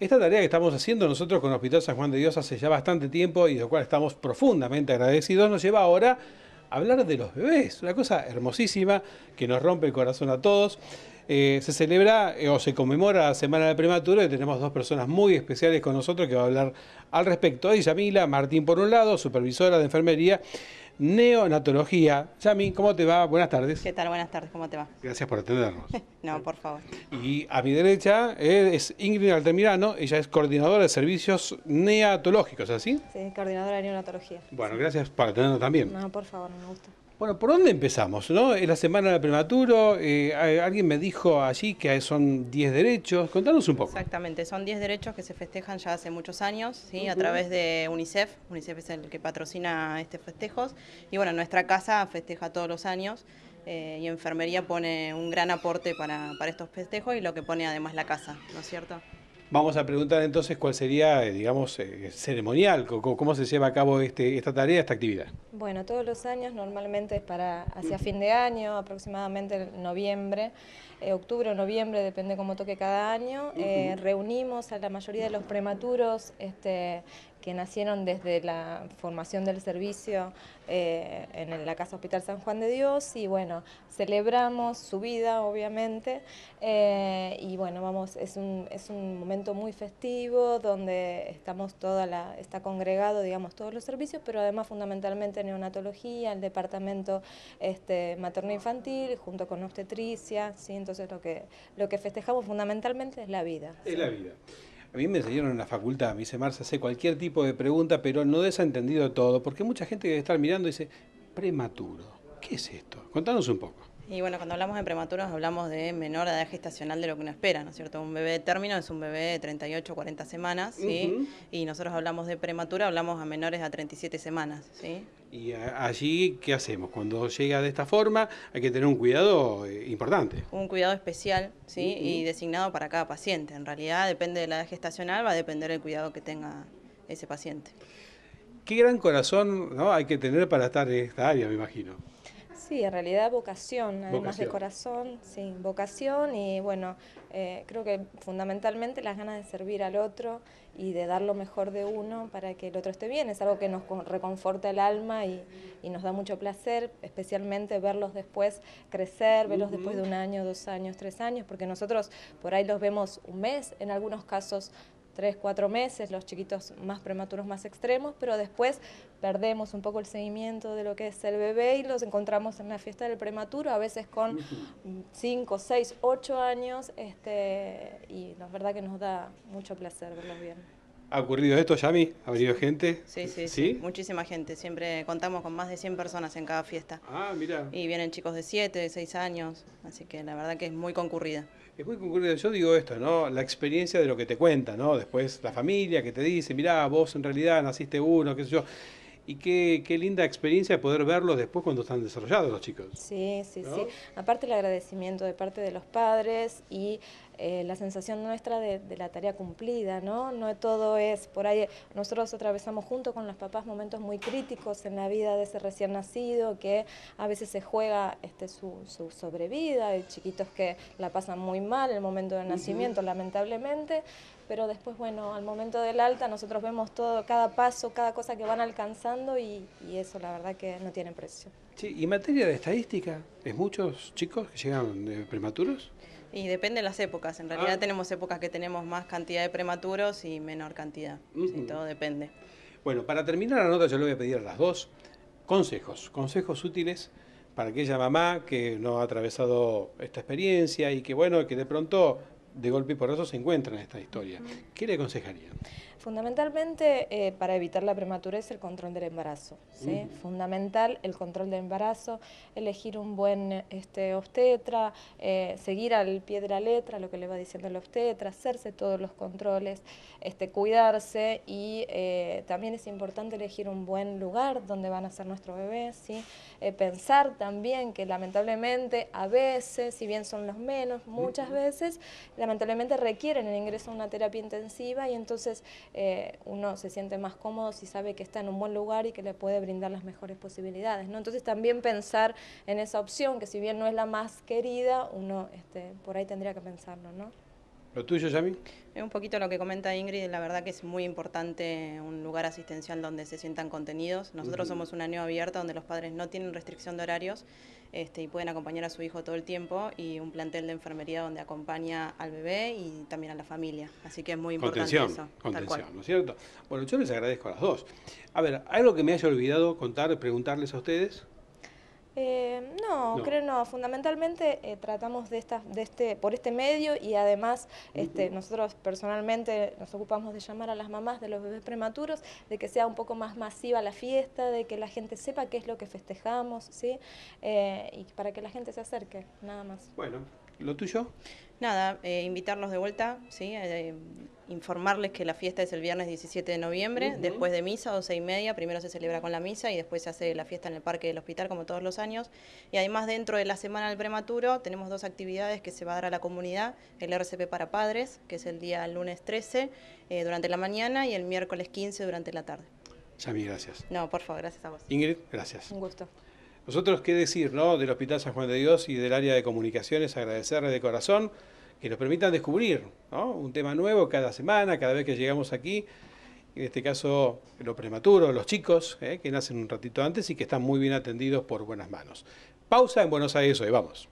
Esta tarea que estamos haciendo nosotros con el Hospital San Juan de Dios hace ya bastante tiempo y de lo cual estamos profundamente agradecidos, nos lleva ahora a hablar de los bebés, una cosa hermosísima que nos rompe el corazón a todos. Eh, se celebra eh, o se conmemora la Semana del Prematuro y tenemos dos personas muy especiales con nosotros que va a hablar al respecto. Es Yamila Martín por un lado, supervisora de enfermería, neonatología. Yami, ¿cómo te va? Buenas tardes. ¿Qué tal? Buenas tardes, ¿cómo te va? Gracias por atendernos. no, por favor. Y a mi derecha eh, es Ingrid Altamirano, ella es coordinadora de servicios neatológicos, ¿así? Sí, coordinadora de neonatología. Bueno, gracias por atendernos también. No, por favor, me gusta. Bueno, ¿por dónde empezamos? ¿no? Es la semana del prematuro, eh, alguien me dijo allí que son 10 derechos, contanos un poco. Exactamente, son 10 derechos que se festejan ya hace muchos años, ¿sí? a través de UNICEF, UNICEF es el que patrocina estos festejos, y bueno, nuestra casa festeja todos los años, eh, y enfermería pone un gran aporte para, para estos festejos y lo que pone además la casa, ¿no es cierto? Vamos a preguntar entonces cuál sería, eh, digamos, eh, ceremonial, cómo, se lleva a cabo este, esta tarea, esta actividad. Bueno, todos los años, normalmente es para hacia fin de año, aproximadamente noviembre, eh, octubre o noviembre, depende cómo toque cada año, reunimos a la mayoría de los prematuros este, que nacieron desde la formación del servicio eh, en la Casa Hospital San Juan de Dios y bueno, celebramos su vida obviamente eh, y bueno, vamos, es un, es un momento muy festivo donde estamos toda la, está congregado digamos todos los servicios, pero además fundamentalmente neonatología, el departamento este, materno-infantil junto con obstetricia, ¿sí? entonces lo que, lo que festejamos fundamentalmente es la vida. Es la vida. A mí me enseñaron en la facultad, me dice Marcia, hace cualquier tipo de pregunta, pero no desentendido todo, porque mucha gente que está mirando dice, prematuro, ¿qué es esto? Contanos un poco. Y bueno, cuando hablamos de prematuros hablamos de menor edad gestacional de lo que uno espera, ¿no es cierto? Un bebé de término es un bebé de 38, o 40 semanas, ¿sí? Y nosotros hablamos de prematura, hablamos a menores a 37 semanas, ¿sí? Y allí, ¿qué hacemos? Cuando llega de esta forma, hay que tener un cuidado eh, importante. Un cuidado especial, ¿sí? Y designado para cada paciente. En realidad, depende de la edad gestacional, va a depender el cuidado que tenga ese paciente. Qué gran corazón ¿no? hay que tener para estar en esta área, me imagino. Sí, en realidad vocación, además de corazón, sí, vocación y bueno, eh, creo que fundamentalmente las ganas de servir al otro y de dar lo mejor de uno para que el otro esté bien, es algo que nos reconforta el alma y, nos da mucho placer, especialmente verlos después crecer, verlos después de un año, dos años, tres años, porque nosotros por ahí los vemos un mes, en algunos casos tres, cuatro meses, los chiquitos más prematuros, más extremos, pero después perdemos un poco el seguimiento de lo que es el bebé y los encontramos en la fiesta del prematuro, a veces con cinco, seis, ocho años, este, y la verdad que nos da mucho placer verlos bien. ¿Ha ocurrido esto, Yami? ¿Ha venido gente? Sí, sí, Muchísima gente. Siempre contamos con más de 100 personas en cada fiesta. Ah, mira. Y vienen chicos de siete, de 6 años, así que la verdad que es muy concurrida. Es muy yo digo esto, ¿no? La experiencia de lo que te cuenta, ¿no? Después la familia que te dice, mirá, vos en realidad naciste uno, qué sé yo. Y qué, linda experiencia poder verlos después cuando están desarrollados los chicos. Sí, sí, sí. Aparte el agradecimiento de parte de los padres y eh, la sensación nuestra de, la tarea cumplida, ¿no? No todo es por ahí. Nosotros atravesamos junto con los papás momentos muy críticos en la vida de ese recién nacido que a veces se juega este, su, su sobrevida, hay chiquitos que la pasan muy mal el momento del nacimiento, lamentablemente, pero después, bueno, al momento del alta nosotros vemos todo, cada paso, cada cosa que van alcanzando y, y eso la verdad que no tiene precio. Sí, y en materia de estadística, ¿es muchos chicos que llegan prematuros? Y depende de las épocas. En realidad ah. tenemos épocas que tenemos más cantidad de prematuros y menor cantidad. y mm. todo depende. Bueno, para terminar la nota yo le voy a pedir a las dos consejos, consejos útiles para aquella mamá que no ha atravesado esta experiencia y que bueno, que de pronto de golpe y eso se encuentran en esta historia. ¿Qué le aconsejaría? Fundamentalmente, eh, para evitar la prematurez... el control del embarazo. ¿sí? Fundamental el control del embarazo, elegir un buen este, obstetra, eh, seguir al pie de la letra lo que le va diciendo el obstetra, hacerse todos los controles, este, cuidarse y eh, también es importante elegir un buen lugar donde van a ser nuestros bebés. ¿sí? pensar también que lamentablemente a veces, si bien son los menos, muchas veces, lamentablemente requieren el ingreso a una terapia intensiva y entonces eh, uno se siente más cómodo si sabe que está en un buen lugar y que le puede brindar las mejores posibilidades. ¿no? Entonces también pensar en esa opción, que si bien no es la más querida, uno este, por ahí tendría que pensarlo. ¿no? ¿Lo tuyo, Yami? Es un poquito lo que comenta Ingrid, la verdad que es muy importante un lugar asistencial donde se sientan contenidos. Nosotros somos una neo abierta donde los padres no tienen restricción de horarios este, y pueden acompañar a su hijo todo el tiempo y un plantel de enfermería donde acompaña al bebé y también a la familia. Así que es muy importante contención, eso. Contención, ¿no es cierto? Bueno, yo les agradezco a las dos. A ver, algo que me haya olvidado contar, preguntarles a ustedes. Eh, no, creo no. Fundamentalmente eh, tratamos de esta, de este, por este medio y además este, nosotros personalmente nos ocupamos de llamar a las mamás de los bebés prematuros, de que sea un poco más masiva la fiesta, de que la gente sepa qué es lo que festejamos, ¿sí? Eh, y para que la gente se acerque, nada más. Bueno, ¿lo tuyo? Nada, invitarlos de vuelta, ¿sí? informarles que la fiesta es el viernes 17 de noviembre, después de misa, 12 y media, primero se celebra con la misa y después se hace la fiesta en el parque del hospital como todos los años. Y además dentro de la semana del prematuro tenemos dos actividades que se va a dar a la comunidad, el RCP para padres, que es el día lunes 13 eh, durante la mañana y el miércoles 15 durante la tarde. Yami, gracias. No, por favor, gracias a vos. Ingrid, gracias. Un gusto. Nosotros, ¿qué decir, no? Del Hospital San Juan de Dios y del área de comunicaciones, agradecerles de corazón que nos permitan descubrir un tema nuevo cada semana, cada vez que llegamos aquí. En este caso, los prematuros, los chicos, ¿eh? que nacen un ratito antes y que están muy bien atendidos por buenas manos. Pausa en Buenos Aires hoy, vamos.